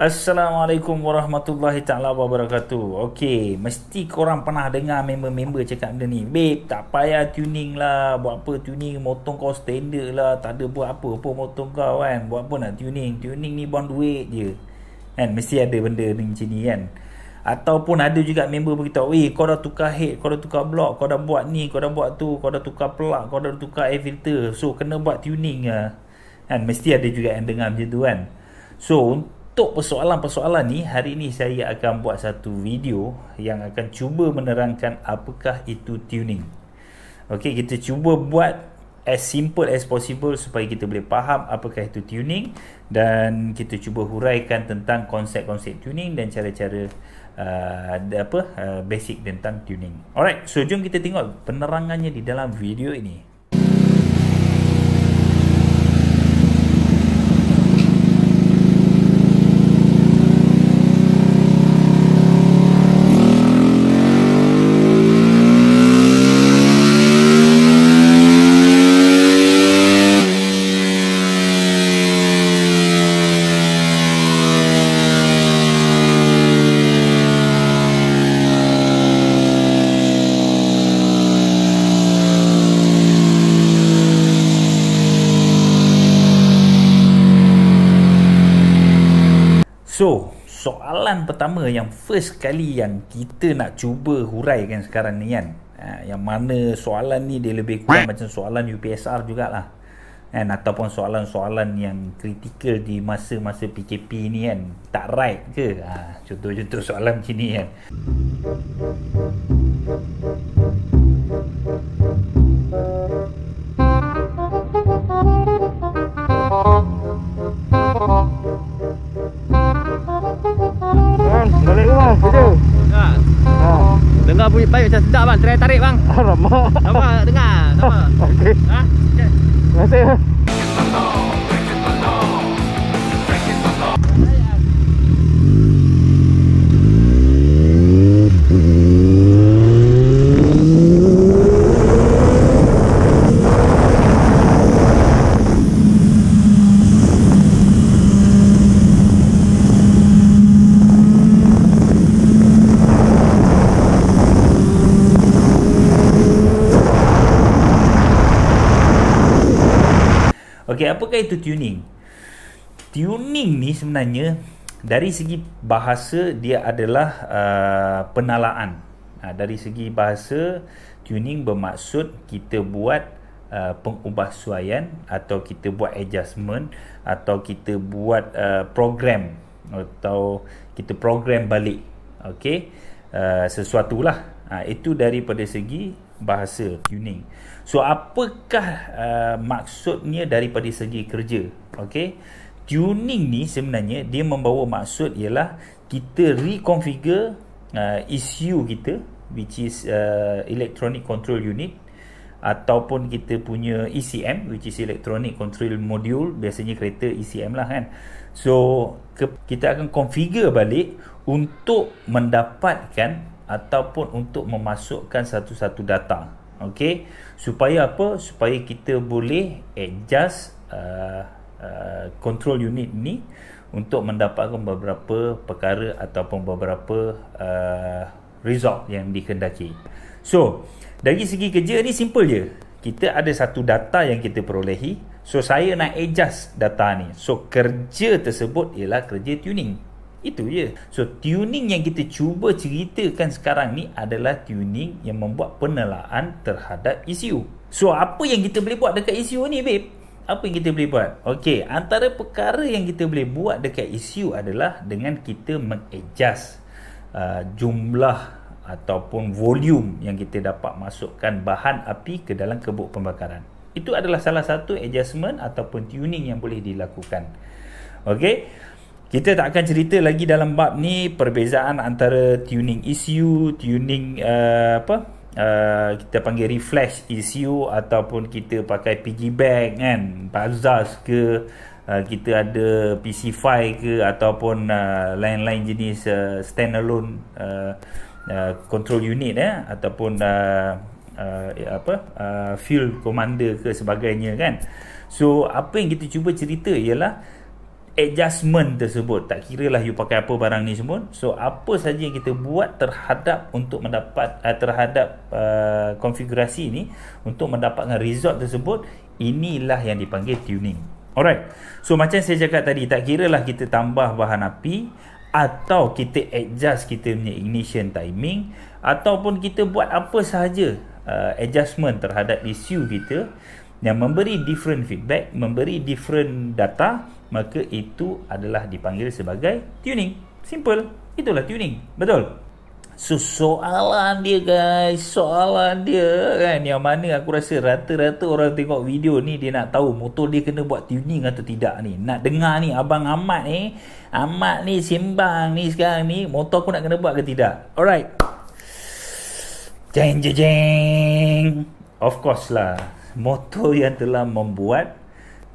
Assalamualaikum warahmatullahi taala wabarakatuh. Okey, mesti korang pernah dengar member-member cakap benda ni. Babe, tak payah tuning lah. Buat apa tuning? motong kau standard lah. Tak ada buat apa pun motong kau kan. Buat apa nak tuning? Tuning ni buang duit je. Kan mesti ada benda ni macam ni kan. Ataupun ada juga member beritahu Eh kau dah tukar head, kau dah tukar block Kau dah buat ni, kau dah buat tu Kau dah tukar plug, kau dah tukar air filter So kena buat tuning lah kan? Mesti ada juga yang dengar macam tu kan So untuk persoalan-persoalan ni hari ini saya akan buat satu video yang akan cuba menerangkan apakah itu tuning. Okey, kita cuba buat as simple as possible supaya kita boleh faham apakah itu tuning dan kita cuba huraikan tentang konsep-konsep tuning dan cara-cara uh, apa uh, basic tentang tuning. Alright, so jom kita tengok penerangannya di dalam video ini. first kali yang kita nak cuba huraikan sekarang ni kan ha, yang mana soalan ni dia lebih kurang macam soalan UPSR jugalah kan ataupun soalan-soalan yang kritikal di masa-masa PKP ni kan tak right ke ha, contoh-contoh soalan macam ni kan Tak bang, try tarik bang. Alamak. Apa dengar? Sama. Okey. Ha? Okey. Terima kasih. apakah itu tuning? Tuning ni sebenarnya dari segi bahasa dia adalah uh, penalaan. Uh, dari segi bahasa tuning bermaksud kita buat uh, pengubahsuaian atau kita buat adjustment atau kita buat uh, program atau kita program balik. Okey. Uh, sesuatu lah. Uh, ha, itu daripada segi bahasa tuning. So apakah uh, maksudnya daripada segi kerja? Okey. Tuning ni sebenarnya dia membawa maksud ialah kita reconfigure uh, ECU kita which is uh, electronic control unit ataupun kita punya ECM which is electronic control module biasanya kereta ECM lah kan. So ke, kita akan configure balik untuk mendapatkan ataupun untuk memasukkan satu-satu data okey supaya apa supaya kita boleh adjust uh, uh, control unit ni untuk mendapatkan beberapa perkara ataupun beberapa uh, result yang dikehendaki so dari segi kerja ni simple je kita ada satu data yang kita perolehi so saya nak adjust data ni so kerja tersebut ialah kerja tuning itu je. So tuning yang kita cuba ceritakan sekarang ni adalah tuning yang membuat penelaan terhadap ECU. So apa yang kita boleh buat dekat ECU ni babe? Apa yang kita boleh buat? Okay, antara perkara yang kita boleh buat dekat ECU adalah dengan kita mengadjust uh, jumlah ataupun volume yang kita dapat masukkan bahan api ke dalam kebuk pembakaran. Itu adalah salah satu adjustment ataupun tuning yang boleh dilakukan. Okay, kita tak akan cerita lagi dalam bab ni perbezaan antara tuning ECU, tuning uh, apa? Uh, kita panggil reflash ECU ataupun kita pakai piggyback kan, bazas ke Uh, kita ada PC5 ke ataupun uh, lain-lain jenis uh, standalone uh, uh, control unit ya eh? ataupun uh, uh, apa uh, fuel commander ke sebagainya kan so apa yang kita cuba cerita ialah adjustment tersebut tak kira lah you pakai apa barang ni semua so apa saja yang kita buat terhadap untuk mendapat uh, terhadap uh, konfigurasi ni untuk mendapatkan result tersebut inilah yang dipanggil tuning alright so macam saya cakap tadi tak kira lah kita tambah bahan api atau kita adjust kita punya ignition timing ataupun kita buat apa sahaja uh, adjustment terhadap isu kita yang memberi different feedback memberi different data maka itu adalah dipanggil sebagai tuning. Simple. Itulah tuning. Betul? So, soalan dia guys, soalan dia kan yang mana aku rasa rata-rata orang tengok video ni dia nak tahu motor dia kena buat tuning atau tidak ni. Nak dengar ni abang Ahmad ni, Ahmad ni simbang ni sekarang ni motor aku nak kena buat ke tidak. Alright. Jeng jeng jeng. Of course lah. Motor yang telah membuat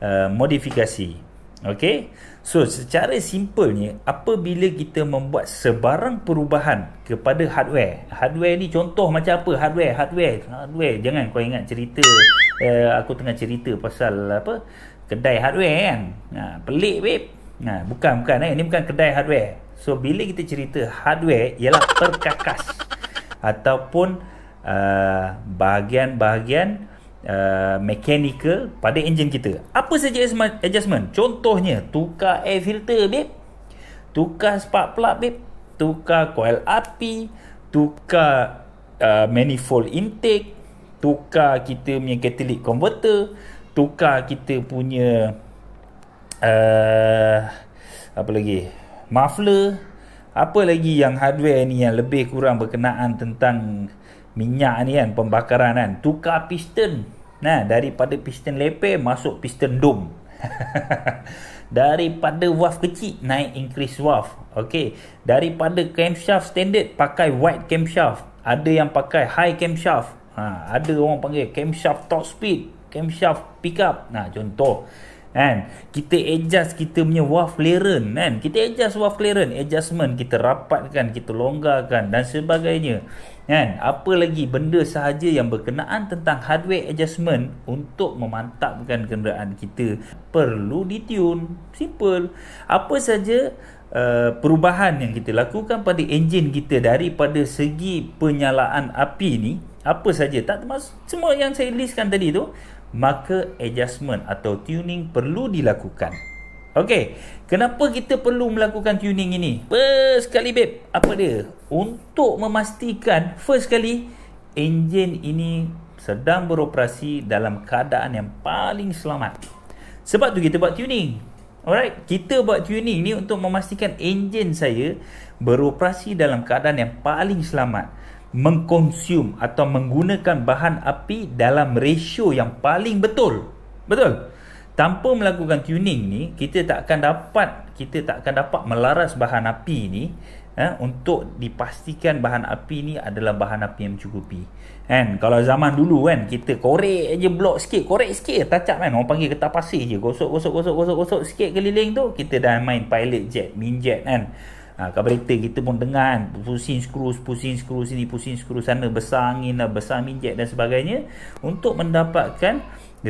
uh, modifikasi. Okay. So secara simpelnya apabila kita membuat sebarang perubahan kepada hardware. Hardware ni contoh macam apa? Hardware, hardware, hardware. Jangan kau ingat cerita uh, aku tengah cerita pasal apa? Kedai hardware kan. Ha, pelik web. Ha, bukan bukan eh. Ini bukan kedai hardware. So bila kita cerita hardware ialah perkakas ataupun ah, bahagian-bahagian uh, uh, mechanical pada enjin kita. Apa saja adjustment? Contohnya tukar air filter beb. Tukar spark plug beb. Tukar coil api, tukar uh, manifold intake, tukar kita punya catalytic converter, tukar kita punya uh, apa lagi? Muffler, apa lagi yang hardware ni yang lebih kurang berkenaan tentang minyak ni kan pembakaran kan tukar piston nah daripada piston leper masuk piston dom daripada valve kecil naik increase valve okey daripada camshaft standard pakai wide camshaft ada yang pakai high camshaft ha ada orang panggil camshaft top speed camshaft pickup nah contoh kan kita adjust kita punya valve clearance kan kita adjust valve clearance adjustment kita rapatkan kita longgarkan dan sebagainya kan apa lagi benda sahaja yang berkenaan tentang hardware adjustment untuk memantapkan kenderaan kita perlu ditune simple apa sahaja Uh, perubahan yang kita lakukan pada enjin kita daripada segi penyalaan api ni apa sahaja tak termasuk semua yang saya listkan tadi tu maka adjustment atau tuning perlu dilakukan Okey, kenapa kita perlu melakukan tuning ini? First kali babe, apa dia? Untuk memastikan first kali enjin ini sedang beroperasi dalam keadaan yang paling selamat. Sebab tu kita buat tuning. Alright, kita buat tuning ni untuk memastikan enjin saya beroperasi dalam keadaan yang paling selamat mengkonsum atau menggunakan bahan api dalam ratio yang paling betul. Betul? tanpa melakukan tuning ni kita tak akan dapat kita tak akan dapat melaras bahan api ni eh, untuk dipastikan bahan api ni adalah bahan api yang mencukupi kan kalau zaman dulu kan kita korek je blok sikit korek sikit tacap kan orang panggil ketap pasir je gosok gosok gosok gosok gosok sikit keliling tu kita dah main pilot jet min jet kan ha, carburetor kita pun dengar kan pusing skru pusing skru sini pusing skru sana besar angin lah, besar min jet dan sebagainya untuk mendapatkan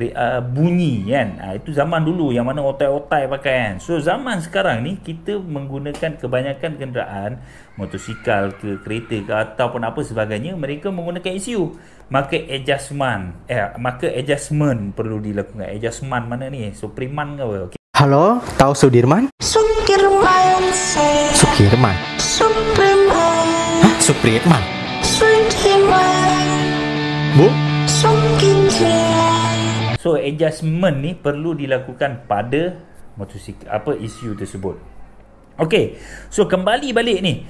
uh, bunyi kan uh, itu zaman dulu yang mana otai-otai pakai kan so zaman sekarang ni kita menggunakan kebanyakan kenderaan motosikal ke kereta ke ataupun apa sebagainya mereka menggunakan ECU maka adjustment eh maka adjustment perlu dilakukan adjustment mana ni supriman ke apa okay. Halo, tahu Sudirman? Sudirman. Sudirman. Supriman. Hah, Sudirman. Sudirman. Bu? Sudirman. So adjustment ni perlu dilakukan pada motosik apa isu tersebut. Okay, so kembali balik ni.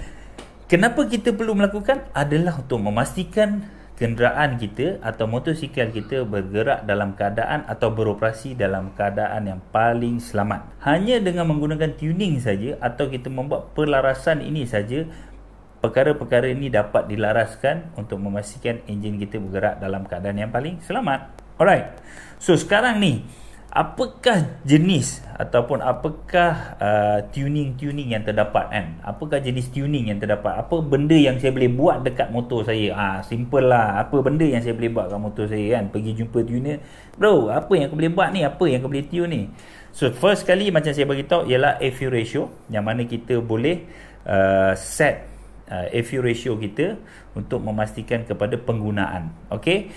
Kenapa kita perlu melakukan adalah untuk memastikan kenderaan kita atau motosikal kita bergerak dalam keadaan atau beroperasi dalam keadaan yang paling selamat. Hanya dengan menggunakan tuning saja atau kita membuat pelarasan ini saja perkara-perkara ini dapat dilaraskan untuk memastikan enjin kita bergerak dalam keadaan yang paling selamat. Alright. So sekarang ni apakah jenis ataupun apakah uh, tuning-tuning yang terdapat kan? Apakah jenis tuning yang terdapat? Apa benda yang saya boleh buat dekat motor saya? Ah ha, simple lah. Apa benda yang saya boleh buat dekat motor saya kan? Pergi jumpa tuner. Bro, apa yang aku boleh buat ni? Apa yang aku boleh tune ni? So first kali macam saya bagi tahu ialah AFU ratio yang mana kita boleh uh, set uh, AFU ratio kita untuk memastikan kepada penggunaan. Okay?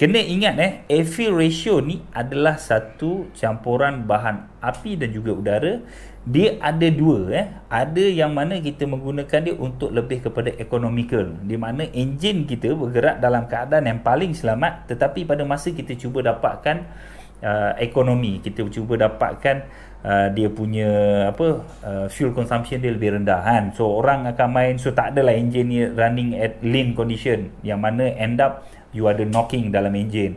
Kena ingat eh, airfield ratio ni adalah satu campuran bahan api dan juga udara. Dia ada dua eh. Ada yang mana kita menggunakan dia untuk lebih kepada economical. Di mana enjin kita bergerak dalam keadaan yang paling selamat tetapi pada masa kita cuba dapatkan uh, ekonomi, kita cuba dapatkan Uh, dia punya apa uh, fuel consumption dia lebih rendah kan so orang akan main so tak adalah engine ni running at lean condition yang mana end up you ada knocking dalam enjin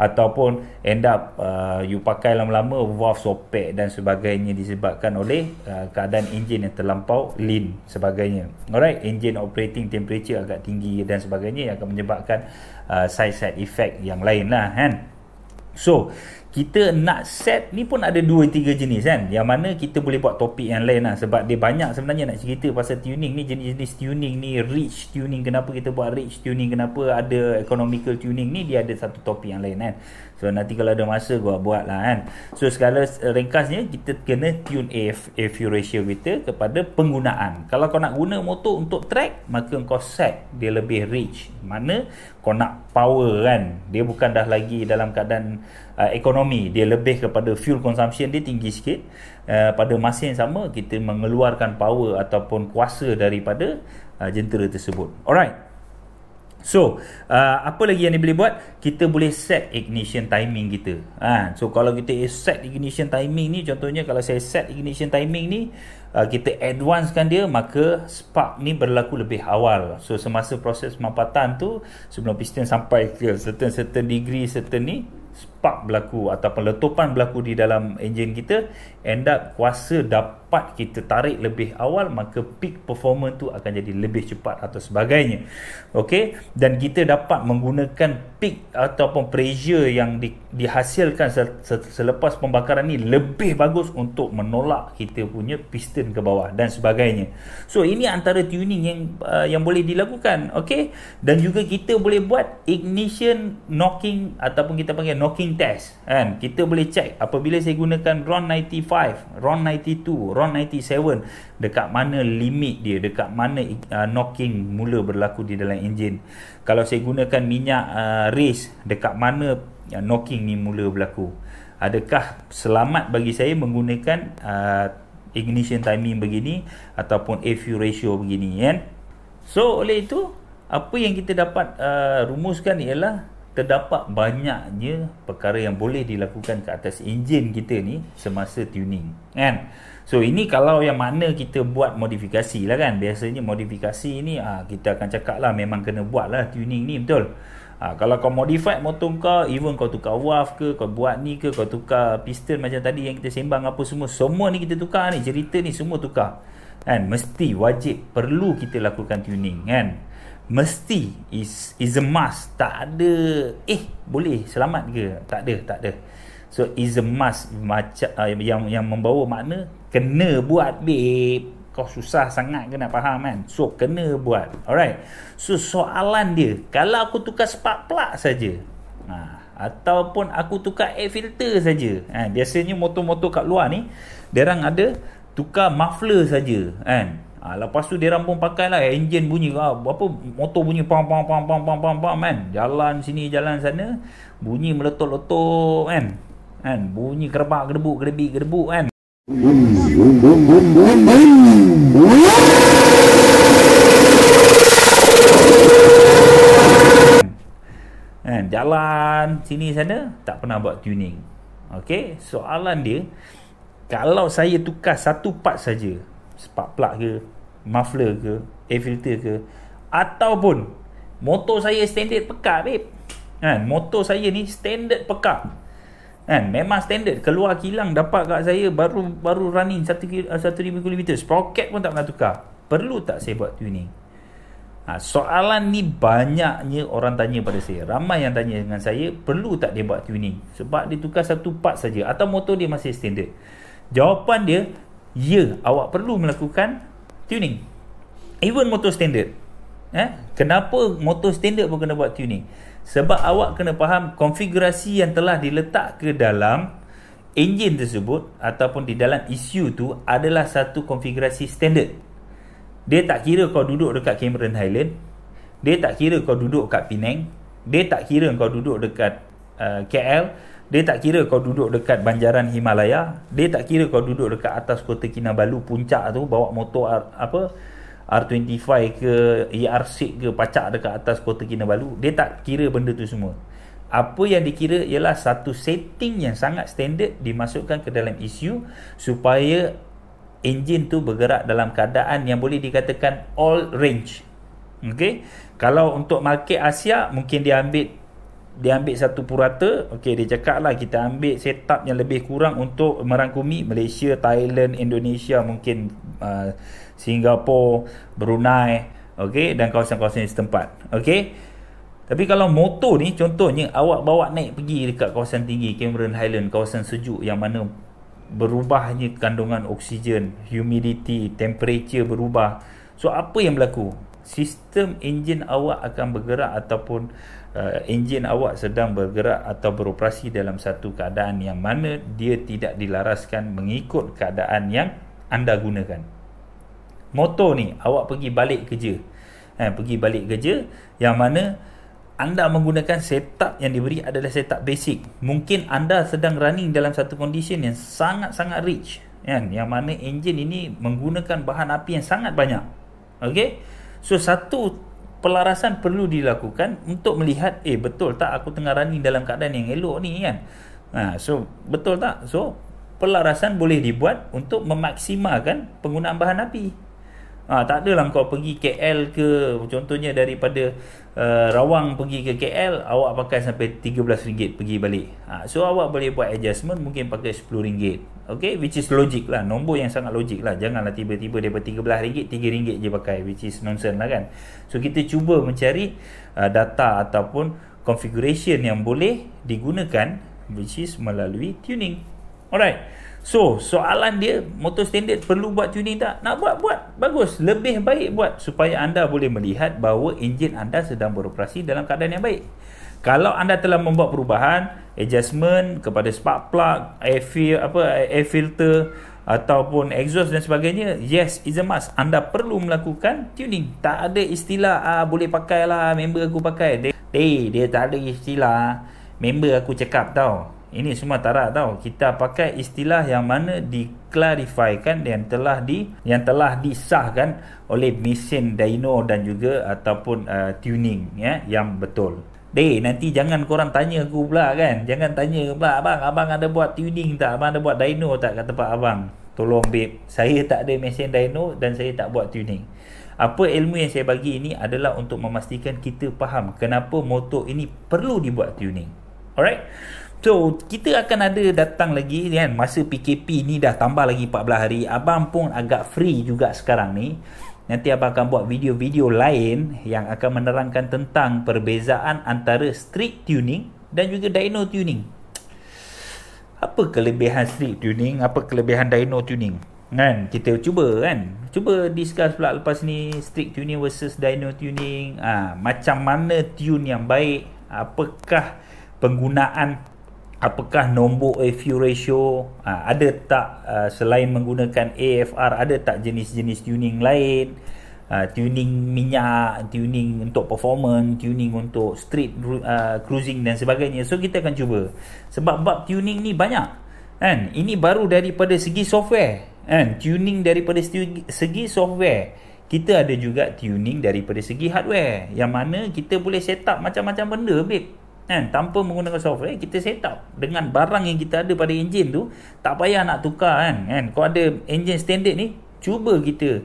ataupun end up uh, you pakai lama-lama valve sopek dan sebagainya disebabkan oleh uh, keadaan enjin yang terlampau lean sebagainya. Alright, enjin operating temperature agak tinggi dan sebagainya yang akan menyebabkan uh, side side effect yang lain lah kan. So, kita nak set ni pun ada dua tiga jenis kan yang mana kita boleh buat topik yang lain lah sebab dia banyak sebenarnya nak cerita pasal tuning ni jenis-jenis tuning ni rich tuning kenapa kita buat rich tuning kenapa ada economical tuning ni dia ada satu topik yang lain kan so nanti kalau ada masa gua buat lah kan so segala ringkasnya kita kena tune f AF ratio kita kepada penggunaan kalau kau nak guna motor untuk track maka kau set dia lebih rich. mana kau nak power kan dia bukan dah lagi dalam keadaan uh, ekonomi dia lebih kepada fuel consumption dia tinggi sikit uh, pada masa yang sama kita mengeluarkan power ataupun kuasa daripada uh, jentera tersebut alright So, uh, apa lagi yang dia boleh buat? Kita boleh set ignition timing kita. Ha, so, kalau kita set ignition timing ni, contohnya kalau saya set ignition timing ni, uh, kita advancekan dia, maka spark ni berlaku lebih awal. So, semasa proses mampatan tu, sebelum piston sampai ke certain-certain degree, certain ni, spark berlaku ataupun letupan berlaku di dalam enjin kita end up kuasa dapat kita tarik lebih awal maka peak performance tu akan jadi lebih cepat atau sebagainya okey dan kita dapat menggunakan peak ataupun pressure yang di, dihasilkan selepas pembakaran ni lebih bagus untuk menolak kita punya piston ke bawah dan sebagainya so ini antara tuning yang uh, yang boleh dilakukan okey dan juga kita boleh buat ignition knocking ataupun kita panggil knocking tracking test kan kita boleh check apabila saya gunakan RON95 RON92 RON97 dekat mana limit dia dekat mana uh, knocking mula berlaku di dalam enjin kalau saya gunakan minyak uh, race dekat mana uh, knocking ni mula berlaku adakah selamat bagi saya menggunakan uh, ignition timing begini ataupun air fuel ratio begini kan so oleh itu apa yang kita dapat uh, rumuskan ialah terdapat banyaknya perkara yang boleh dilakukan ke atas enjin kita ni semasa tuning kan so ini kalau yang mana kita buat modifikasi lah kan biasanya modifikasi ni ha, kita akan cakap lah memang kena buat lah tuning ni betul ha, kalau kau modify motor kau even kau tukar waf ke kau buat ni ke kau tukar piston macam tadi yang kita sembang apa semua semua ni kita tukar ni cerita ni semua tukar kan mesti wajib perlu kita lakukan tuning kan mesti is is a must tak ada eh boleh selamat ke tak ada tak ada so is a must macam uh, yang yang membawa makna kena buat babe kau susah sangat ke nak faham kan so kena buat alright so soalan dia kalau aku tukar spark plug saja ha ataupun aku tukar air filter saja ha biasanya motor-motor kat luar ni dia orang ada tukar muffler saja kan Ha, lepas tu dia pun pakai lah enjin bunyi ha, apa motor bunyi pam pam pam pam pam pam pam kan jalan sini jalan sana bunyi meletup-letup kan kan bunyi kerbak gerbuk gerbi gerbuk kan kan jalan sini sana tak pernah buat tuning okey soalan dia kalau saya tukar satu part saja spark plug ke muffler ke air filter ke ataupun motor saya standard pekat babe kan motor saya ni standard pekat kan memang standard keluar kilang dapat kat saya baru baru running 1 1000km eh, sprocket pun tak pernah tukar perlu tak saya buat tuning ha, soalan ni banyaknya orang tanya pada saya ramai yang tanya dengan saya perlu tak dia buat tuning sebab dia tukar satu part saja atau motor dia masih standard jawapan dia ya awak perlu melakukan tuning even motor standard eh kenapa motor standard pun kena buat tuning sebab awak kena faham konfigurasi yang telah diletak ke dalam enjin tersebut ataupun di dalam ECU tu adalah satu konfigurasi standard dia tak kira kau duduk dekat Cameron Highland dia tak kira kau duduk dekat Penang dia tak kira kau duduk dekat uh, KL dia tak kira kau duduk dekat banjaran Himalaya, dia tak kira kau duduk dekat atas kota Kinabalu puncak tu bawa motor R, apa R25 ke ER6 ke pacak dekat atas kota Kinabalu, dia tak kira benda tu semua. Apa yang dikira ialah satu setting yang sangat standard dimasukkan ke dalam isu supaya engine tu bergerak dalam keadaan yang boleh dikatakan all range. Okay, Kalau untuk market Asia mungkin dia ambil dia ambil satu purata okey dia cakap lah kita ambil setup yang lebih kurang untuk merangkumi Malaysia Thailand Indonesia mungkin uh, Singapura Brunei okey dan kawasan-kawasan setempat okey tapi kalau motor ni contohnya awak bawa naik pergi dekat kawasan tinggi Cameron Highland kawasan sejuk yang mana berubahnya kandungan oksigen humidity temperature berubah so apa yang berlaku sistem enjin awak akan bergerak ataupun uh, enjin awak sedang bergerak atau beroperasi dalam satu keadaan yang mana dia tidak dilaraskan mengikut keadaan yang anda gunakan. Motor ni awak pergi balik kerja. Eh pergi balik kerja yang mana anda menggunakan setup yang diberi adalah setup basic. Mungkin anda sedang running dalam satu condition yang sangat-sangat rich kan yang mana enjin ini menggunakan bahan api yang sangat banyak. Okey. So satu pelarasan perlu dilakukan untuk melihat eh betul tak aku tengah running dalam keadaan yang elok ni kan ha, so betul tak so pelarasan boleh dibuat untuk memaksimalkan penggunaan bahan api Ah ha, tak adalah kau pergi KL ke contohnya daripada uh, Rawang pergi ke KL awak pakai sampai RM13 pergi balik. Ha, so awak boleh buat adjustment mungkin pakai RM10. Okay, which is logic lah. Nombor yang sangat logic lah. Janganlah tiba-tiba daripada RM13, RM3 je pakai. Which is nonsense lah kan. So, kita cuba mencari uh, data ataupun configuration yang boleh digunakan. Which is melalui tuning. Alright. So, soalan dia, motor standard perlu buat tuning tak? Nak buat, buat. Bagus. Lebih baik buat supaya anda boleh melihat bahawa enjin anda sedang beroperasi dalam keadaan yang baik. Kalau anda telah membuat perubahan, adjustment kepada spark plug, air, fil, apa, air filter ataupun exhaust dan sebagainya, yes, it's a must. Anda perlu melakukan tuning. Tak ada istilah, ah, boleh pakai lah, member aku pakai. Dia, eh, dia tak ada istilah, member aku cakap tau. Ini semua tarak tau. Kita pakai istilah yang mana diklarifikan dan telah di yang telah disahkan oleh mesin dyno dan juga ataupun uh, tuning ya yang betul. Dey, nanti jangan korang tanya aku pula kan. Jangan tanya pula abang, abang ada buat tuning tak? Abang ada buat dyno tak kat tempat abang? Tolong babe, saya tak ada mesin dyno dan saya tak buat tuning. Apa ilmu yang saya bagi ini adalah untuk memastikan kita faham kenapa motor ini perlu dibuat tuning. Alright? So kita akan ada datang lagi kan Masa PKP ni dah tambah lagi 14 hari Abang pun agak free juga sekarang ni Nanti abang akan buat video-video lain Yang akan menerangkan tentang perbezaan antara street tuning Dan juga dyno tuning Apa kelebihan street tuning? Apa kelebihan dyno tuning? Kan, kita cuba kan Cuba discuss pula lepas ni Street tuning versus dyno tuning ha, Macam mana tune yang baik Apakah penggunaan apakah nombor air ratio ha, ada tak uh, selain menggunakan AFR ada tak jenis-jenis tuning lain uh, tuning minyak tuning untuk performance tuning untuk street uh, cruising dan sebagainya so kita akan cuba sebab bab tuning ni banyak kan ini baru daripada segi software kan tuning daripada segi software kita ada juga tuning daripada segi hardware yang mana kita boleh set up macam-macam benda babe kan tanpa menggunakan software eh, kita set up dengan barang yang kita ada pada enjin tu tak payah nak tukar kan kan kau ada enjin standard ni cuba kita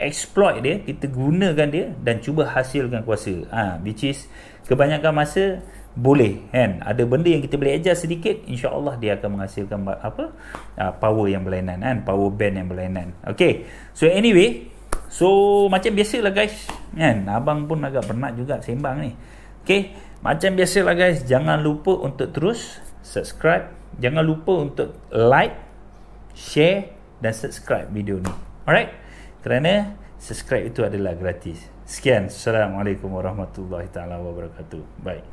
exploit dia kita gunakan dia dan cuba hasilkan kuasa ha which is kebanyakan masa boleh kan ada benda yang kita boleh adjust sedikit insyaallah dia akan menghasilkan apa ha, power yang berlainan kan power band yang berlainan okey so anyway so macam biasalah guys kan abang pun agak penat juga sembang ni okey macam biasalah guys, jangan lupa untuk terus subscribe. Jangan lupa untuk like, share dan subscribe video ni. Alright? Kerana subscribe itu adalah gratis. Sekian. Assalamualaikum warahmatullahi taala wabarakatuh. Bye.